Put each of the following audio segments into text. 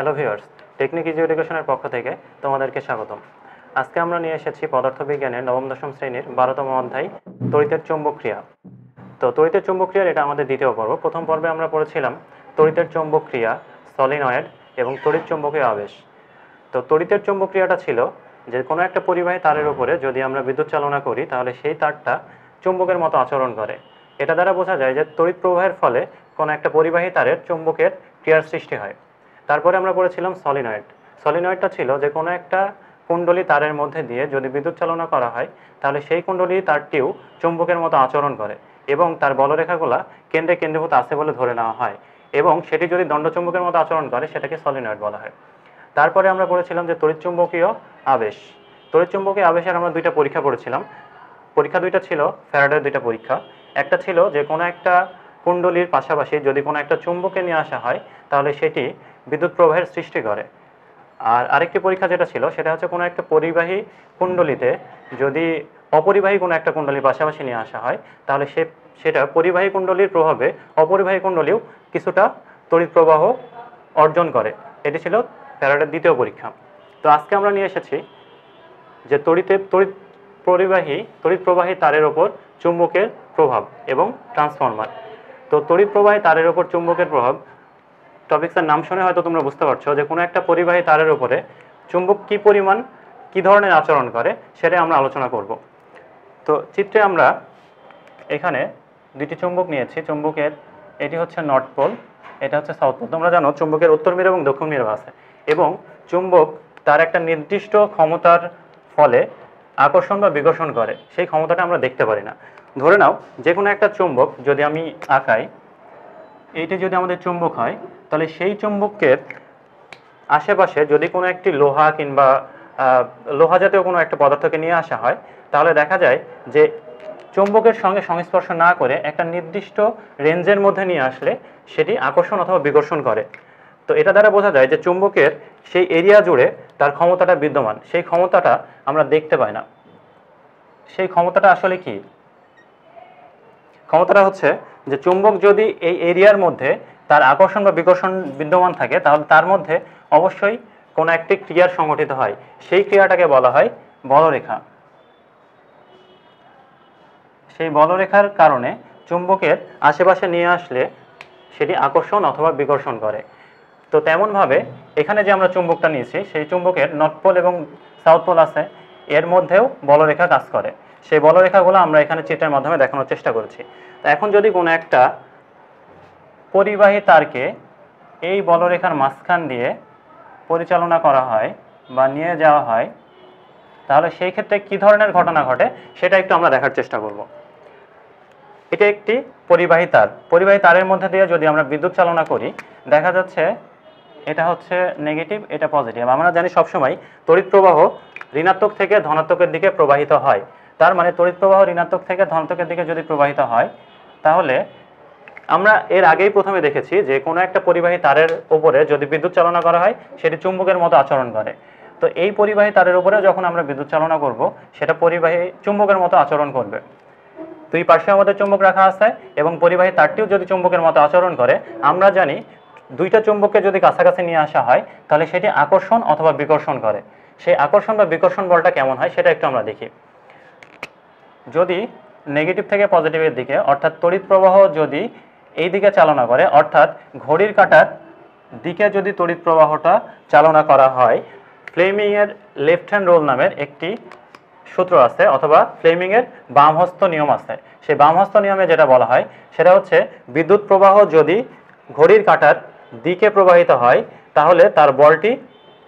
hello viewers technique easy এডুকেশনের পক্ষ থেকে তোমাদেরকে স্বাগতম আজকে আমরা নিয়ে এসেছি পদার্থবিজ্ঞানের নবম দশম শ্রেণীর বারোতম অধ্যায় তড়িতের চুম্বক্রিয়া ক্রিয়া তো তড়িতের চুম্বক্রিয়ার এটা আমাদের দ্বিতীয় পর্ব প্রথম পর্বে আমরা পড়েছিলাম তড়িতের চৌম্বক ক্রিয়া সলিনয়েড এবং তড়িৎ চুম্বকীয় আবেশ তো তড়িতের চুম্বক্রিয়াটা ক্রিয়াটা ছিল যে কোনো একটা পরিবাহী তারের উপরে যদি আমরা বিদ্যুৎ চালনা করি তাহলে সেই তারটা চুম্বকের মতো আচরণ করে এটা দ্বারা বোঝা যায় যে তড়িৎ প্রবাহের ফলে কোনো একটা পরিবাহী তারের চুম্বকের ক্রিয়ার সৃষ্টি হয় তারপরে আমরা পড়েছিলাম সলিনয়েড সলিনয়েডটা ছিল যে কোনো একটা কুণ্ডলী তারের মধ্যে দিয়ে যদি বিদ্যুৎ চালনা করা হয় তাহলে সেই কুণ্ডলী তারটিও চুম্বকের মতো আচরণ করে এবং তার বলরেখাগুলা কেন্দ্রে কেন্দ্রীভূত আছে বলে ধরে নেওয়া হয় এবং সেটি যদি দণ্ডচুম্বকের মতো আচরণ করে সেটাকে সলিনয়েড বলা হয় তারপরে আমরা পড়েছিলাম যে তড়িৎচুম্বকীয় আবেশ তড়িৎচুম্বকীয় আবেশের আমরা দুইটা পরীক্ষা করেছিলাম পরীক্ষা দুইটা ছিল ফ্যারাডের দুইটা পরীক্ষা একটা ছিল যে কোনো একটা কুণ্ডলীর পাশাপাশি যদি কোনো একটা চুম্বকে নিয়ে আসা হয় তাহলে সেটি বিদ্যুৎ প্রবাহের সৃষ্টি করে আর আরেকটি পরীক্ষা যেটা ছিল সেটা হচ্ছে কোনো একটা পরিবাহী কুণ্ডলিতে যদি অপরিবাহী কোনো একটা কুণ্ডলির পাশাপাশি নিয়ে আসা হয় তাহলে সে সেটা পরিবাহী কুণ্ডলীর প্রভাবে অপরিবাহী কুণ্ডলীও কিছুটা তড়িৎ প্রবাহ অর্জন করে এটি ছিল প্যারাডের দ্বিতীয় পরীক্ষা তো আজকে আমরা নিয়ে এসেছি যে তড়িতে তড়িৎ পরিবাহী তড়িৎ প্রবাহী তারের ওপর চুম্বকের প্রভাব এবং ট্রান্সফর্মার তো তড়িৎ প্রবাহী তারের ওপর চুম্বকের প্রভাব টপিক্সের নাম শুনে হয়তো তোমরা বুঝতে পারছো যে কোনো একটা পরিবাহী তারের উপরে চুম্বক কি পরিমাণ কি ধরনের আচরণ করে সেটাই আমরা আলোচনা করব তো চিত্রে আমরা এখানে দুইটি চুম্বক নিয়েছি চুম্বকের এটি হচ্ছে নর্থ পোল এটা হচ্ছে সাউথ পোল তোমরা জানো চুম্বকের উত্তর মেরু এবং দক্ষিণ মেরু আছে এবং চুম্বক তার একটা নির্দিষ্ট ক্ষমতার ফলে আকর্ষণ বা বিকর্ষণ করে সেই ক্ষমতাটা আমরা দেখতে পারি না ধরে নাও যে কোনো একটা চুম্বক যদি আমি আঁকাই এইটা যদি আমাদের চুম্বক হয় তাহলে সেই চুম্বকের আশেপাশে যদি কোনো একটি লোহা কিংবা লোহা জাতীয় কোনো একটা পদার্থকে নিয়ে আসা হয় তাহলে দেখা যায় যে চুম্বকের সঙ্গে সংস্পর্শ না করে একটা নির্দিষ্ট রেঞ্জের মধ্যে নিয়ে আসলে সেটি আকর্ষণ অথবা বিকর্ষণ করে তো এটা দ্বারা বোঝা যায় যে চুম্বকের সেই এরিয়া জুড়ে তার ক্ষমতাটা বিদ্যমান সেই ক্ষমতাটা আমরা দেখতে পাই না সেই ক্ষমতাটা আসলে কি ক্ষমতাটা হচ্ছে যে চুম্বক যদি এই এরিয়ার মধ্যে তার আকর্ষণ বা বিকর্ষণ বিদ্যমান থাকে তাহলে তার মধ্যে অবশ্যই কোনো একটি ক্রিয়ার সংগঠিত হয় সেই ক্রিয়াটাকে বলা হয় বলরেখা সেই বলরেখার কারণে চুম্বকের আশেপাশে নিয়ে আসলে সেটি আকর্ষণ অথবা বিকর্ষণ করে তো তেমনভাবে এখানে যে আমরা চুম্বকটা নিয়েছি সেই চুম্বকের নর্থ পোল এবং সাউথ পোল আছে এর মধ্যেও বলরেখা কাজ করে সেই বলরেখাগুলো আমরা এখানে চিত্রের মাধ্যমে দেখানোর চেষ্টা করছি তো এখন যদি কোনো একটা পরিবাহী তারকে এই বলরেখার মাঝখান দিয়ে পরিচালনা করা হয় বা নিয়ে যাওয়া হয় তাহলে সেই ক্ষেত্রে কি ধরনের ঘটনা ঘটে সেটা একটু আমরা দেখার চেষ্টা করব এটা একটি পরিবাহী তার পরিবাহী তারের মধ্যে দিয়ে যদি আমরা বিদ্যুৎ চালনা করি দেখা যাচ্ছে এটা হচ্ছে নেগেটিভ এটা পজিটিভ আমরা জানি সবসময় তড়িৎ প্রবাহ ঋণাত্মক থেকে ধনাত্মকের দিকে প্রবাহিত হয় তার মানে তড়িৎ প্রবাহ ঋণাত্মক থেকে ধনাত্মকের দিকে যদি প্রবাহিত হয় তাহলে আমরা এর আগেই প্রথমে দেখেছি যে কোনো একটা পরিবাহী তারের উপরে যদি বিদ্যুৎ চালনা করা হয় সেটি চুম্বকের মতো আচরণ করে তো এই পরিবাহী তারের উপরে যখন আমরা বিদ্যুৎ চালনা করব সেটা পরিবাহী চুম্বকের মতো আচরণ করবে দুই পার্শ্বে আমাদের চুম্বক রাখা আছে এবং পরিবাহী তারটিও যদি চুম্বকের মতো আচরণ করে আমরা জানি দুইটা চুম্বককে যদি কাছাকাছি নিয়ে আসা হয় তাহলে সেটি আকর্ষণ অথবা বিকর্ষণ করে সেই আকর্ষণ বা বিকর্ষণ বলটা কেমন হয় সেটা একটু আমরা দেখি যদি নেগেটিভ থেকে পজিটিভের দিকে অর্থাৎ তড়িৎ প্রবাহ যদি এই দিকে চালনা করে অর্থাৎ ঘড়ির কাটার দিকে যদি তড়িৎ প্রবাহটা চালনা করা হয় ফ্লেমিংয়ের লেফট হ্যান্ড রোল নামের একটি সূত্র আছে অথবা ফ্লেমিংয়ের বামহস্ত নিয়ম আছে সেই বামহস্ত নিয়মে যেটা বলা হয় সেটা হচ্ছে বিদ্যুৎ প্রবাহ যদি ঘড়ির কাটার দিকে প্রবাহিত হয় তাহলে তার বলটি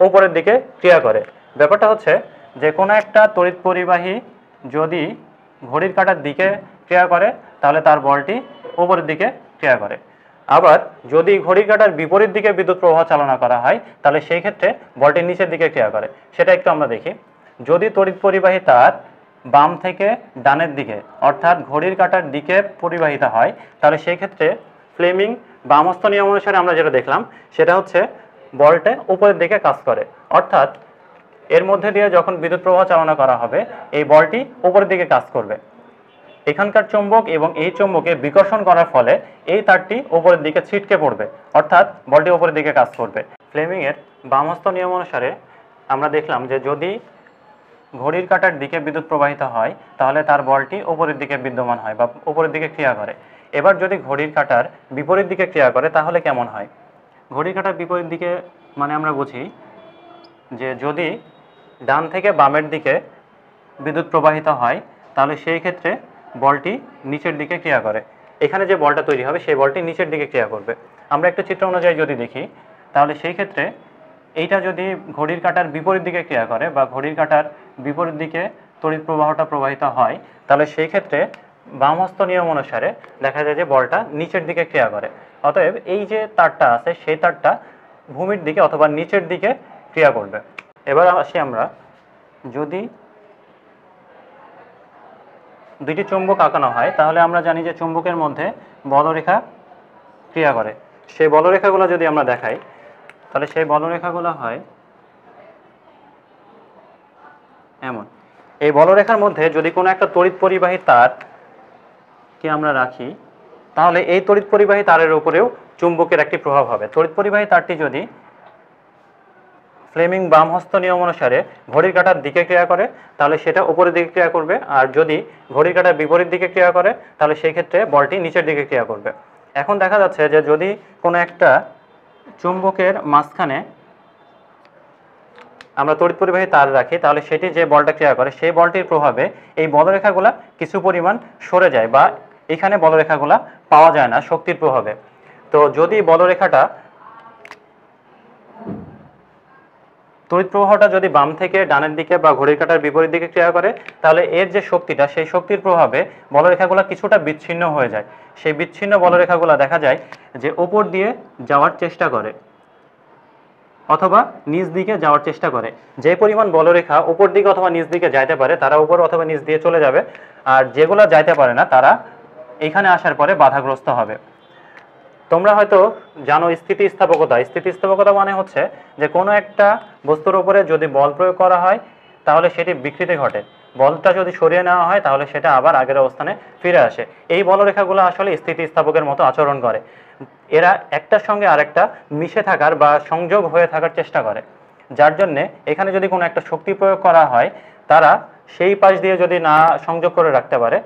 উপরের দিকে ক্রিয়া করে ব্যাপারটা হচ্ছে যে কোনো একটা তড়িৎ পরিবাহী যদি ঘড়ির কাটার দিকে ক্রিয়া করে তাহলে তার বলটি উপরের দিকে ক্রিয়া করে আবার যদি ঘড়ির কাটার বিপরীত দিকে বিদ্যুৎ প্রবাহ চালনা করা হয় তাহলে সেই ক্ষেত্রে বলটি নিচের দিকে ক্রিয়া করে সেটা একটু আমরা দেখি যদি তড়িৎ পরিবাহী তার বাম থেকে ডানের দিকে অর্থাৎ ঘড়ির কাটার দিকে পরিবাহিতা হয় তাহলে সেই ক্ষেত্রে ফ্লেমিং বামস্থ নিয়ম অনুসারে আমরা যেটা দেখলাম সেটা হচ্ছে বলটে উপরের দিকে কাজ করে অর্থাৎ এর মধ্যে দিয়ে যখন বিদ্যুৎ প্রবাহ চালনা করা হবে এই বলটি উপরের দিকে কাজ করবে এখানকার চুম্বক এবং এই চুম্বকে বিকর্ষণ করার ফলে এই তারটি উপরের দিকে ছিটকে পড়বে অর্থাৎ বলটি উপরের দিকে কাজ করবে ফ্লেমিংয়ের বামস্থ নিয়ম অনুসারে আমরা দেখলাম যে যদি ঘড়ির কাটার দিকে বিদ্যুৎ প্রবাহিত হয় তাহলে তার বলটি উপরের দিকে বিদ্যমান হয় বা উপরের দিকে ক্রিয়া করে এবার যদি ঘড়ির কাটার বিপরীত দিকে ক্রিয়া করে তাহলে কেমন হয় ঘড়ির কাটার বিপরীত দিকে মানে আমরা বুঝি যে যদি ডান থেকে বামের দিকে বিদ্যুৎ প্রবাহিত হয় তাহলে সেই ক্ষেত্রে বলটি নিচের দিকে ক্রিয়া করে এখানে যে বলটা তৈরি হবে সেই বলটি নিচের দিকে ক্রিয়া করবে আমরা একটু চিত্র অনুযায়ী যদি দেখি তাহলে সেই ক্ষেত্রে এইটা যদি ঘড়ির কাটার বিপরীত দিকে ক্রিয়া করে বা ঘড়ির কাটার বিপরীত দিকে তড়িৎ প্রবাহটা প্রবাহিত হয় তাহলে সেই ক্ষেত্রে বামহস্ত নিয়ম অনুসারে দেখা যায় যে বলটা নিচের দিকে ক্রিয়া করে অতএব এই যে তারটা আছে সেই তারটা ভূমির দিকে অথবা নিচের দিকে ক্রিয়া করবে এবার আসি আমরা যদি দুইটি চুম্বক আঁকানো হয় তাহলে আমরা জানি যে চুম্বকের মধ্যে বলরেখা ক্রিয়া করে সেই বলরেখাগুলো যদি আমরা দেখাই তাহলে সেই বলরেখাগুলো হয় এমন এই বলরেখার মধ্যে যদি কোনো একটা তড়িৎ পরিবাহী তার আমরা রাখি তাহলে এই তড়িৎ পরিবাহী তারের উপরেও চুম্বকের একটি প্রভাব হবে তড়িৎ পরিবাহী তারটি যদি ফ্লেমিং বাম হস্ত নিয়ম অনুসারে ঘড়ির কাটার দিকে ক্রিয়া করে তাহলে সেটা উপরের দিকে ক্রিয়া করবে আর যদি ঘড়ির কাটার বিপরীত দিকে ক্রিয়া করে তাহলে সেই ক্ষেত্রে বলটি নিচের দিকে ক্রিয়া করবে এখন দেখা যাচ্ছে যে যদি কোনো একটা চুম্বকের মাঝখানে আমরা তড়িৎ পরিবাহী তার রাখি তাহলে সেটি যে বলটা ক্রিয়া করে সেই বলটির প্রভাবে এই বলরেখাগুলা কিছু পরিমাণ সরে যায় বা এখানে বলরেখাগুলা পাওয়া যায় না শক্তির প্রভাবে তো যদি বলরেখাটা তড়িৎ প্রবাহটা যদি বাম থেকে ডানের দিকে বা ঘড়ির কাটার বিপরীত দিকে ক্রিয়া করে তাহলে এর যে শক্তিটা সেই শক্তির প্রভাবে বলরেখাগুলো কিছুটা বিচ্ছিন্ন হয়ে যায় সেই বিচ্ছিন্ন বলরেখাগুলো দেখা যায় যে ওপর দিয়ে যাওয়ার চেষ্টা করে অথবা নিজ দিকে যাওয়ার চেষ্টা করে যে পরিমাণ বলরেখা উপর দিকে অথবা নিজ দিকে যাইতে পারে তারা উপর অথবা নিজ দিয়ে চলে যাবে আর যেগুলো যাইতে পারে না তারা এখানে আসার পরে বাধাগ্রস্ত হবে তোমরা হয়তো জানো স্থিতিস্থাপকতা স্থিতিস্থাপকতা মানে হচ্ছে যে কোনো একটা বস্তুর উপরে যদি বল প্রয়োগ করা হয় তাহলে সেটি বিকৃতি ঘটে বলটা যদি সরিয়ে নেওয়া হয় তাহলে সেটা আবার আগের অবস্থানে ফিরে আসে এই বলরেখাগুলো আসলে স্থিতিস্থাপকের মতো আচরণ করে এরা একটার সঙ্গে আরেকটা মিশে থাকার বা সংযোগ হয়ে থাকার চেষ্টা করে যার জন্যে এখানে যদি কোনো একটা শক্তি প্রয়োগ করা হয় তারা সেই পাশ দিয়ে যদি না সংযোগ করে রাখতে পারে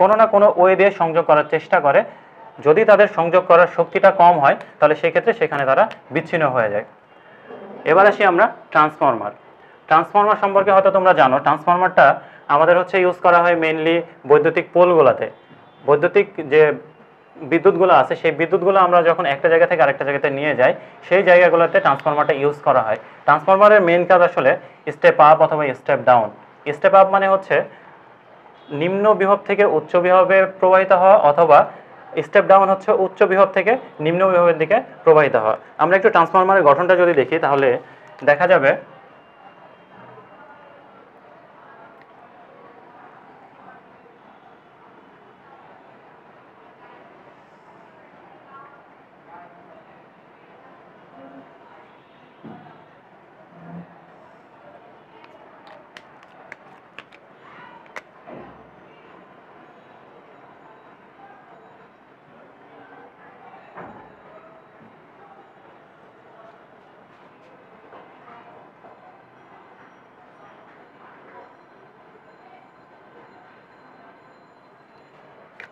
কোনো না কোনো ওয়ে দিয়ে সংযোগ করার চেষ্টা করে যদি তাদের সংযোগ করার শক্তিটা কম হয় তাহলে সেক্ষেত্রে সেখানে তারা বিচ্ছিন্ন হয়ে যায় এবার আসি আমরা ট্রান্সফর্মার ট্রান্সফর্মার সম্পর্কে হয়তো তোমরা জানো ট্রান্সফর্মারটা আমাদের হচ্ছে ইউজ করা হয় মেনলি বৈদ্যুতিক পোলগুলোতে বৈদ্যুতিক যে বিদ্যুৎগুলো আছে সেই বিদ্যুৎগুলো আমরা যখন একটা জায়গা থেকে আরেকটা জায়গাতে নিয়ে যাই সেই জায়গাগুলোতে ট্রান্সফর্মারটা ইউজ করা হয় ট্রান্সফর্মারের মেন কাজ আসলে স্টেপ আপ অথবা স্টেপ ডাউন স্টেপ আপ মানে হচ্ছে নিম্ন বিভব থেকে উচ্চ বিভবে প্রবাহিত হওয়া অথবা স্টেপ ডাউন হচ্ছে উচ্চ বিভব থেকে নিম্ন বিভবের দিকে প্রবাহিত হয় আমরা একটু ট্রান্সফরমারের গঠনটা যদি দেখি তাহলে দেখা যাবে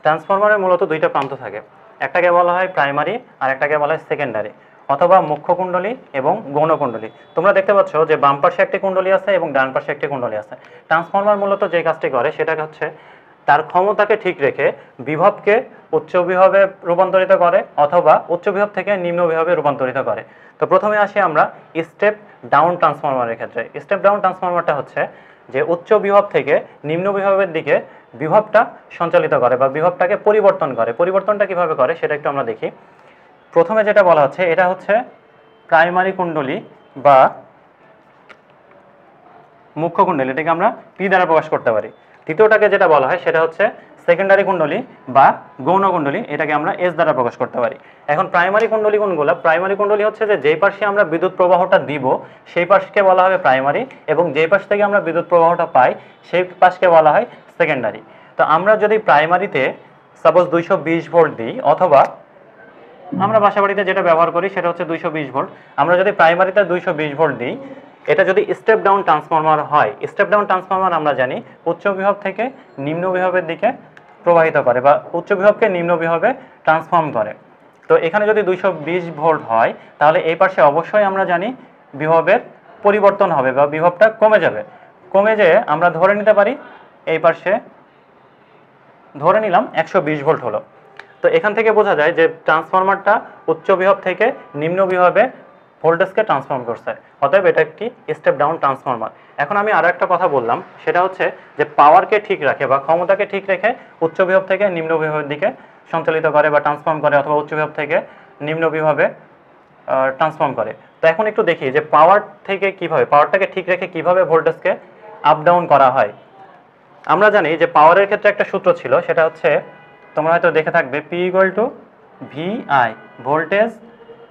ট্রান্সফরমারে মূলত দুইটা প্রান্ত থাকে একটাকে বলা হয় প্রাইমারি আর একটাকে বলা হয় সেকেন্ডারি অথবা মুখ্য কুণ্ডলী এবং গৌণ কুণ্ডলী তোমরা দেখতে পাচ্ছ যে বাম পাশে একটি কুণ্ডলী আছে এবং ডান পাশে একটি কুণ্ডলী আছে ট্রান্সফরমার মূলত যে কাজটি করে সেটা হচ্ছে তার ক্ষমতাকে ঠিক রেখে বিভবকে উচ্চ বিভবে রূপান্তরিত করে অথবা উচ্চ বিভব থেকে নিম্ন বিভবে রূপান্তরিত করে তো প্রথমে আসি আমরা স্টেপ ডাউন ট্রান্সফরমারের ক্ষেত্রে স্টেপ ডাউন ট্রান্সফরমারটা হচ্ছে যে উচ্চ বিভব থেকে নিম্ন বিভবের দিকে বিভবটা সঞ্চালিত করে বা বিভবটাকে পরিবর্তন করে পরিবর্তনটা কিভাবে করে সেটা একটু আমরা দেখি প্রথমে যেটা বলা হচ্ছে এটা হচ্ছে প্রাইমারি কুণ্ডলী বা মুখ্য কুণ্ডলী এটাকে আমরা পি দ্বারা প্রকাশ করতে পারি দ্বিতীয়টাকে যেটা বলা হয় সেটা হচ্ছে সেকেন্ডারি কুণ্ডলী বা গৌণ কুণ্ডলী এটাকে আমরা এস দ্বারা প্রকাশ করতে পারি এখন প্রাইমারি কুণ্ডলী কোনগুলো প্রাইমারি কুণ্ডলী হচ্ছে যে যেই পাশে আমরা বিদ্যুৎ প্রবাহটা দিব সেই পাশকে বলা হবে প্রাইমারি এবং যেই পাশ থেকে আমরা বিদ্যুৎ প্রবাহটা পাই সেই পাশকে বলা হয় সেকেন্ডারি তো আমরা যদি প্রাইমারিতে সাপোজ দুইশো ভোল্ট দিই অথবা আমরা বাসাবাড়িতে যেটা ব্যবহার করি সেটা হচ্ছে দুইশো ভোল্ট আমরা যদি প্রাইমারিতে দুইশো ভোল্ট দিই এটা যদি স্টেপ ডাউন ট্রান্সফর্মার হয় স্টেপ ডাউন ট্রান্সফর্মার আমরা জানি উচ্চ বিভব থেকে নিম্ন বিভবের দিকে প্রবাহিত করে বা উচ্চ বিভবকে নিম্ন বিভবে ট্রান্সফর্ম করে তো এখানে যদি দুইশো ভোল্ট হয় তাহলে এই পাশে অবশ্যই আমরা জানি বিভবের পরিবর্তন হবে বা বিভবটা কমে যাবে কমে যেয়ে আমরা ধরে নিতে পারি এই পাশে ধরে নিলাম একশো ভোল্ট হলো তো এখান থেকে বোঝা যায় যে ট্রান্সফরমারটা উচ্চ বিভব থেকে নিম্ন বিভবে ভোল্টেজকে ট্রান্সফর্ম করছে অতএব এটা একটি স্টেপ ডাউন ট্রান্সফর্মার এখন আমি আরও একটা কথা বললাম সেটা হচ্ছে যে পাওয়ারকে ঠিক রাখে বা ক্ষমতাকে ঠিক রেখে উচ্চ বিভব থেকে নিম্ন বিভবের দিকে সঞ্চালিত করে বা ট্রান্সফর্ম করে অথবা উচ্চ বিভব থেকে নিম্ন বিভবে ট্রান্সফর্ম করে তো এখন একটু দেখি যে পাওয়ার থেকে কিভাবে পাওয়ারটাকে ঠিক রেখে কিভাবে ভোল্টেজকে আপ ডাউন করা হয় আমরা জানি যে পাওয়ারের ক্ষেত্রে একটা সূত্র ছিল সেটা হচ্ছে তোমরা হয়তো দেখে থাকবে P equal to V I voltage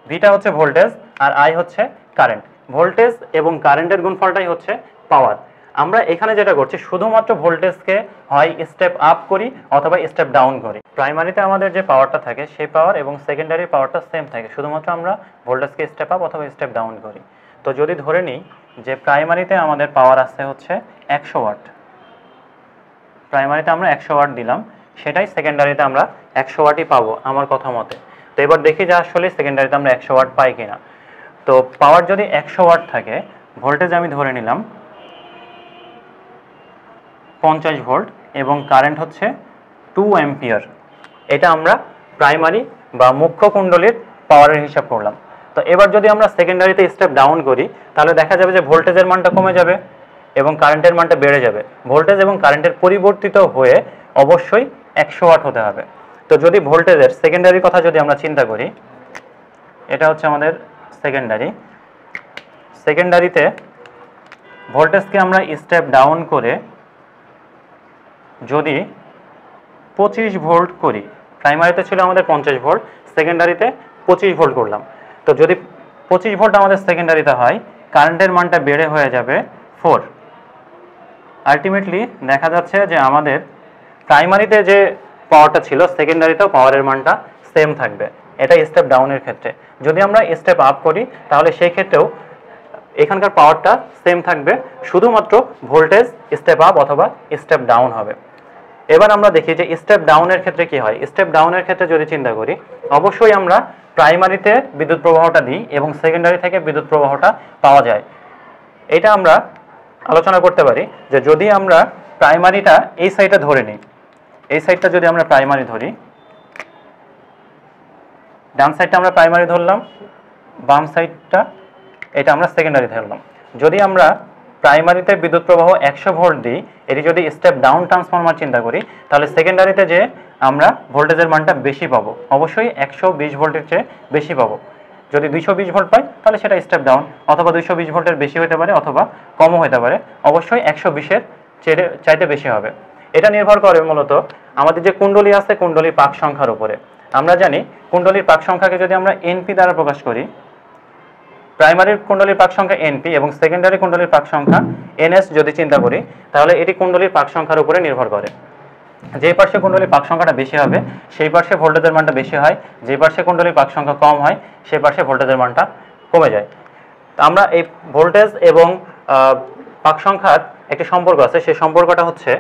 ভিটা হচ্ছে ভোল্টেজ আর আই হচ্ছে কারেন্ট ভোল্টেজ এবং কারেন্টের গুণফলটাই হচ্ছে পাওয়ার আমরা এখানে যেটা করছি শুধুমাত্র ভোল্টেজকে হয় স্টেপ আপ করি অথবা স্টেপ ডাউন করি প্রাইমারিতে আমাদের যে পাওয়ারটা থাকে সেই পাওয়ার এবং সেকেন্ডারি পাওয়ারটা সেম থাকে শুধুমাত্র আমরা ভোল্টেজকে স্টেপ আপ অথবা স্টেপ ডাউন করি তো যদি ধরে নিই যে প্রাইমারিতে আমাদের পাওয়ার আসছে হচ্ছে একশো ওয়াট প্রাইমারিতে আমরা একশো ওয়াট দিলাম সেটাই সেকেন্ডারিতে আমরা একশো ওয়াটই পাবো আমার কথা মতে তো এবার দেখি যে আসলে সেকেন্ডারিতে আমরা একশো ওয়াট পাই কিনা তো পাওয়ার যদি একশো ওয়াট থাকে ভোল্টেজ আমি ধরে নিলাম পঞ্চাশ ভোল্ট এবং কারেন্ট হচ্ছে টু অ্যাম্পিয়ার এটা আমরা প্রাইমারি বা মুখ্য কুণ্ডলীর পাওয়ারের হিসাব করলাম তো এবার যদি আমরা সেকেন্ডারিতে স্টেপ ডাউন করি তাহলে দেখা যাবে যে ভোল্টেজের মানটা কমে যাবে এবং কারেন্টের মানটা বেড়ে যাবে ভোল্টেজ এবং কারেন্টের পরিবর্তিত হয়ে অবশ্যই একশো ওয়াট হতে হবে তো যদি ভোল্টেজের সেকেন্ডারির কথা যদি আমরা চিন্তা করি এটা হচ্ছে আমাদের সেকেন্ডারি সেকেন্ডারিতে ভোল্টেজকে আমরা স্টেপ ডাউন করে যদি পঁচিশ ভোল্ট করি প্রাইমারিতে ছিল আমাদের পঞ্চাশ ভোল্ট সেকেন্ডারিতে পঁচিশ ভোল্ট করলাম তো যদি পঁচিশ ভোল্ট আমাদের সেকেন্ডারিতে হয় কারেন্টের মানটা বেড়ে হয়ে যাবে ফোর আলটিমেটলি দেখা যাচ্ছে যে আমাদের প্রাইমারিতে যে পাওয়ারটা ছিল সেকেন্ডারিতেও পাওয়ারের মানটা সেম থাকবে এটা স্টেপ ডাউনের ক্ষেত্রে যদি আমরা স্টেপ আপ করি তাহলে সেই ক্ষেত্রেও এখানকার পাওয়ারটা সেম থাকবে শুধুমাত্র ভোল্টেজ স্টেপ আপ অথবা স্টেপ ডাউন হবে এবার আমরা দেখি যে স্টেপ ডাউনের ক্ষেত্রে কি হয় স্টেপ ডাউনের ক্ষেত্রে যদি চিন্তা করি অবশ্যই আমরা প্রাইমারিতে বিদ্যুৎ প্রবাহটা দিই এবং সেকেন্ডারি থেকে বিদ্যুৎ প্রবাহটা পাওয়া যায় এটা আমরা আলোচনা করতে পারি যে যদি আমরা প্রাইমারিটা এই সাইডটা ধরে নিই এই সাইডটা যদি আমরা প্রাইমারি ধরি ডান সাইডটা আমরা প্রাইমারি ধরলাম বাম সাইডটা এটা আমরা সেকেন্ডারি ধরলাম যদি আমরা প্রাইমারিতে বিদ্যুৎ প্রবাহ একশো ভোল্ট দিই এটি যদি স্টেপ ডাউন ট্রান্সফর্মার চিন্তা করি তাহলে সেকেন্ডারিতে যে আমরা ভোল্টেজের মানটা বেশি পাবো অবশ্যই একশো বিশ ভোল্টের চেয়ে বেশি পাবো যদি দুইশো বিশ ভোল্ট পাই তাহলে সেটা স্টেপ ডাউন অথবা দুইশো বিশ ভোল্টের বেশি হতে পারে অথবা কমও হতে পারে অবশ্যই একশো বিশের চেয়ে চাইতে বেশি হবে এটা নির্ভর করে মূলত আমাদের যে কুণ্ডলী আছে কুণ্ডলী পাক সংখ্যার উপরে আমরা জানি কুণ্ডলীর পাক সংখ্যাকে যদি আমরা এনপি দ্বারা প্রকাশ করি প্রাইমারি কুণ্ডলীর পাক সংখ্যা এনপি এবং সেকেন্ডারি কুণ্ডলীর পাক সংখ্যা এনএস যদি চিন্তা করি তাহলে এটি কুণ্ডলীর পাক সংখ্যার উপরে নির্ভর করে যে পার্শ্বে কুণ্ডলীর পাক সংখ্যাটা বেশি হবে সেই পার্শ্বে ভোল্টেজের মানটা বেশি হয় যে পার্শ্বে কুণ্ডলীর পাক সংখ্যা কম হয় সেই পার্শ্বে ভোল্টেজের মানটা কমে যায় আমরা এই ভোল্টেজ এবং পাক সংখ্যার একটি সম্পর্ক আছে সেই সম্পর্কটা হচ্ছে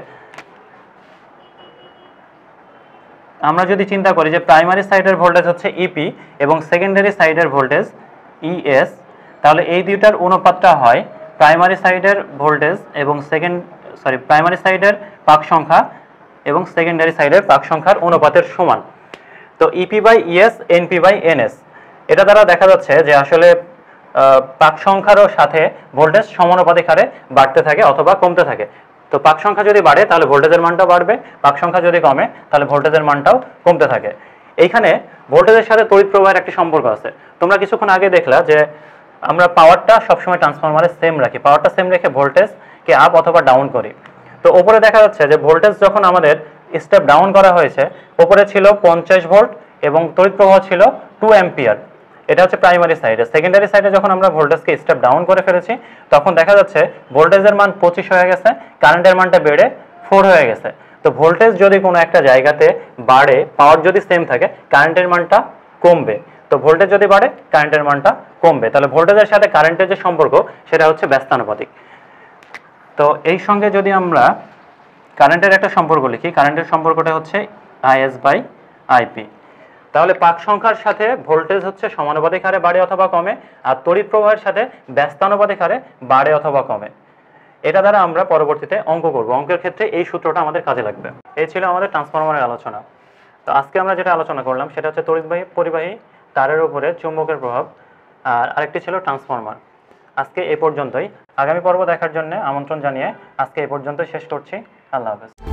আমরা যদি চিন্তা করি যে প্রাইমারি সাইডের ভোল্টেজ হচ্ছে ইপি e এবং সেকেন্ডারি সাইডের ভোল্টেজ ইএস তাহলে এই দুইটার অনুপাতটা হয় প্রাইমারি সাইডের ভোল্টেজ এবং সেকেন্ড সরি প্রাইমারি সাইডের পাক সংখ্যা এবং সেকেন্ডারি সাইডের পাক সংখ্যার অনুপাতের সমান তো EP by ES NP by NS এটা দ্বারা দেখা যাচ্ছে যে আসলে পাক সংখ্যারও সাথে ভোল্টেজ সমানুপাতিক হারে বাড়তে থাকে অথবা কমতে থাকে তো পাক সংখ্যা যদি বাড়ে তাহলে ভোল্টেজের মানটাও বাড়বে পাক সংখ্যা যদি কমে তাহলে ভোল্টেজের মানটাও কমতে থাকে এইখানে ভোল্টেজের সাথে তড়িৎ প্রবাহের একটি সম্পর্ক আছে তোমরা কিছুক্ষণ আগে দেখলা যে আমরা পাওয়ারটা সবসময় ট্রান্সফরমারে সেম রাখি পাওয়ারটা সেম রেখে ভোল্টেজকে আপ অথবা ডাউন করি তো ওপরে দেখা যাচ্ছে যে ভোল্টেজ যখন আমাদের স্টেপ ডাউন করা হয়েছে ওপরে ছিল পঞ্চাশ ভোল্ট এবং তড়িৎ প্রবাহ ছিল টু অ্যাম্পিয়ার এটা হচ্ছে প্রাইমারি সাইডে সেকেন্ডারি সাইডে যখন আমরা ভোল্টেজকে স্টেপ ডাউন করে ফেলেছি তখন দেখা যাচ্ছে ভোল্টেজের মান পঁচিশ হয়ে গেছে কারেন্টের মানটা বেড়ে ফোর হয়ে গেছে তো ভোল্টেজ যদি কোনো একটা জায়গাতে বাড়ে পাওয়ার যদি সেম থাকে কারেন্টের মানটা কমবে তো ভোল্টেজ যদি বাড়ে কারেন্টের মানটা কমবে তাহলে ভোল্টেজের সাথে কারেন্টের যে সম্পর্ক সেটা হচ্ছে ব্যস্তানুপাতিক তো এই সঙ্গে যদি আমরা কারেন্টের একটা সম্পর্ক লিখি কারেন্টের সম্পর্কটা হচ্ছে আইএস বাই আইপি তাহলে পাক সংখ্যার সাথে ভোল্টেজ হচ্ছে সমানুপাতিক হারে বাড়ে অথবা কমে আর তড়িৎ প্রবাহের সাথে ব্যস্তানুপাতিক হারে বাড়ে অথবা কমে এটা দ্বারা আমরা পরবর্তীতে অঙ্ক করব অঙ্কের ক্ষেত্রে এই সূত্রটা আমাদের কাজে লাগবে এই ছিল আমাদের ট্রান্সফরমারের আলোচনা তো আজকে আমরা যেটা আলোচনা করলাম সেটা হচ্ছে তড়িৎবাহী পরিবাহী তারের উপরে চুম্বকের প্রভাব আর আরেকটি ছিল ট্রান্সফরমার আজকে এ পর্যন্তই আগামী পর্ব দেখার জন্য আমন্ত্রণ জানিয়ে আজকে এ পর্যন্ত শেষ করছি আল্লাহ হাফেজ